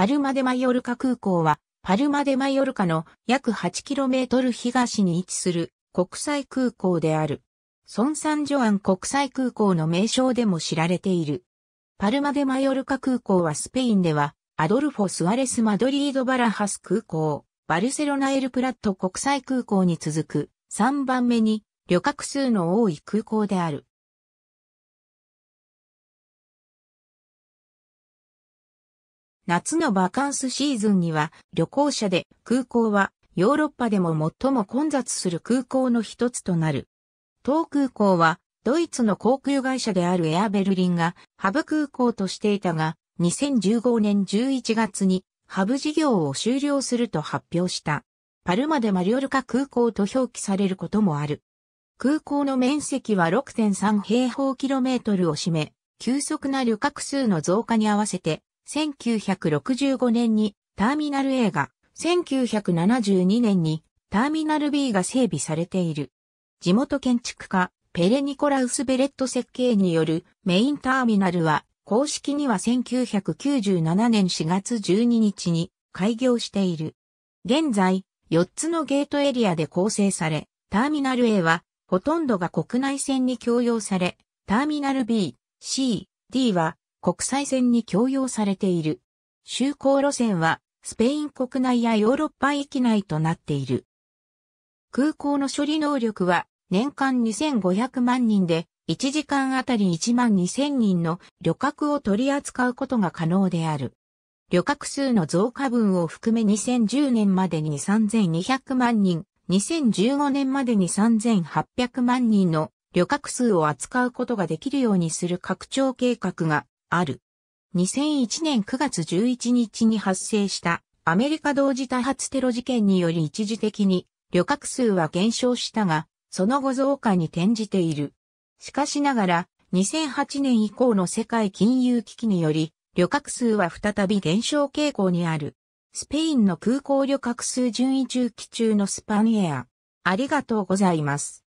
パルマ・デ・マヨルカ空港は、パルマ・デ・マヨルカの約 8km 東に位置する国際空港である。ソン・サン・ジョアン国際空港の名称でも知られている。パルマ・デ・マヨルカ空港はスペインでは、アドルフォ・スアレス・マドリード・バラハス空港、バルセロナ・エル・プラット国際空港に続く3番目に旅客数の多い空港である。夏のバカンスシーズンには旅行者で空港はヨーロッパでも最も混雑する空港の一つとなる。当空港はドイツの航空会社であるエアベルリンがハブ空港としていたが2015年11月にハブ事業を終了すると発表した。パルマでマリオルカ空港と表記されることもある。空港の面積は6.3平方キロメートルを占め、急速な旅客数の増加に合わせて1965年にターミナル A が、1972年にターミナル B が整備されている。地元建築家、ペレ・ニコラウス・ベレット設計によるメインターミナルは、公式には1997年4月12日に開業している。現在、4つのゲートエリアで構成され、ターミナル A は、ほとんどが国内線に供用され、ターミナル B、C、D は、国際線に供用されている。就航路線はスペイン国内やヨーロッパ域内となっている。空港の処理能力は年間2500万人で1時間あたり1万2000人の旅客を取り扱うことが可能である。旅客数の増加分を含め2010年までに3200万人、2015年までに3800万人の旅客数を扱うことができるようにする拡張計画がある。2001年9月11日に発生したアメリカ同時多発テロ事件により一時的に旅客数は減少したが、その後増加に転じている。しかしながら、2008年以降の世界金融危機により、旅客数は再び減少傾向にある。スペインの空港旅客数順位中期中のスパニエア。ありがとうございます。